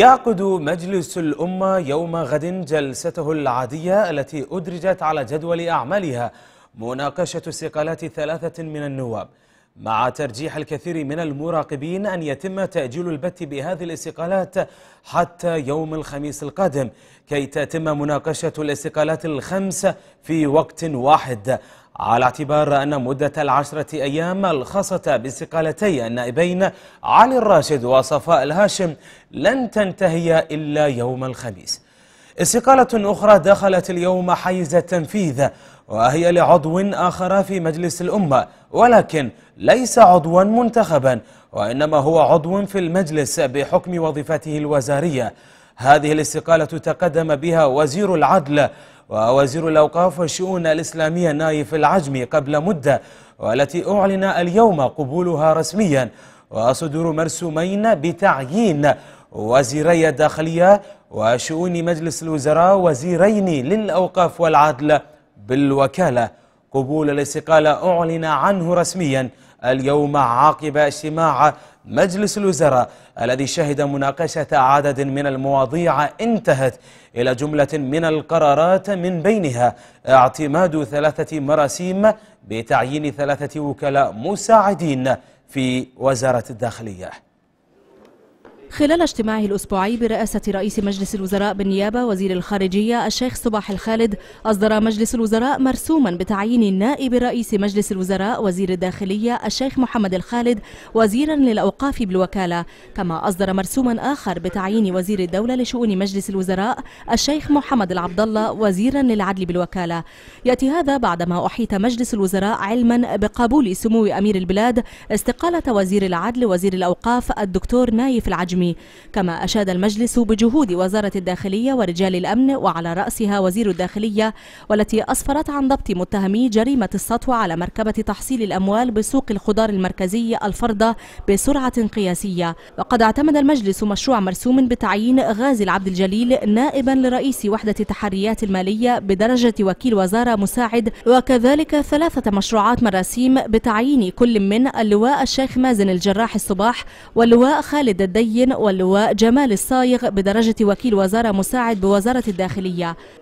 يعقد مجلس الأمة يوم غد جلسته العادية التي أدرجت على جدول أعمالها مناقشة استقالات ثلاثة من النواب مع ترجيح الكثير من المراقبين أن يتم تأجيل البت بهذه الاستقالات حتى يوم الخميس القادم كي تتم مناقشة الاستقالات الخمس في وقت واحد على اعتبار أن مدة العشرة أيام الخاصة باستقالتي النائبين علي الراشد وصفاء الهاشم لن تنتهي إلا يوم الخميس استقالة أخرى دخلت اليوم حيز التنفيذ وهي لعضو آخر في مجلس الأمة ولكن ليس عضوا منتخبا وإنما هو عضو في المجلس بحكم وظيفته الوزارية هذه الاستقالة تقدم بها وزير العدل ووزير الأوقاف والشؤون الإسلامية نايف العجمي قبل مدة والتي أعلن اليوم قبولها رسميا وصدور مرسومين بتعيين وزيري الداخلية وشؤون مجلس الوزراء وزيرين للأوقاف والعدل بالوكالة قبول الاستقالة أعلن عنه رسميا اليوم عقب اجتماع مجلس الوزراء الذي شهد مناقشة عدد من المواضيع انتهت إلى جملة من القرارات من بينها اعتماد ثلاثة مراسيم بتعيين ثلاثة وكلاء مساعدين في وزارة الداخلية خلال اجتماعه الأسبوعي برئاسة رئيس مجلس الوزراء بالنيابة وزير الخارجية الشيخ صباح الخالد أصدر مجلس الوزراء مرسوما بتعيين نائب رئيس مجلس الوزراء وزير الداخلية الشيخ محمد الخالد وزيرا للأوقاف بالوكالة كما أصدر مرسوما آخر بتعيين وزير الدولة لشؤون مجلس الوزراء الشيخ محمد العبد الله وزيرا للعدل بالوكالة يأتي هذا بعدما أحيط مجلس الوزراء علما بقبول سمو أمير البلاد استقالة وزير العدل وزير الأوقاف الدكتور نايف العجمي كما أشاد المجلس بجهود وزارة الداخلية ورجال الأمن وعلى رأسها وزير الداخلية والتي أسفرت عن ضبط متهمي جريمة السطو على مركبة تحصيل الأموال بسوق الخضار المركزي الفرضة بسرعة قياسية وقد اعتمد المجلس مشروع مرسوم بتعيين غازي العبد الجليل نائبا لرئيس وحدة تحريات المالية بدرجة وكيل وزارة مساعد وكذلك ثلاثة مشروعات مراسيم بتعيين كل من اللواء الشيخ مازن الجراح الصباح واللواء خالد الدين واللواء جمال الصايغ بدرجة وكيل وزارة مساعد بوزارة الداخلية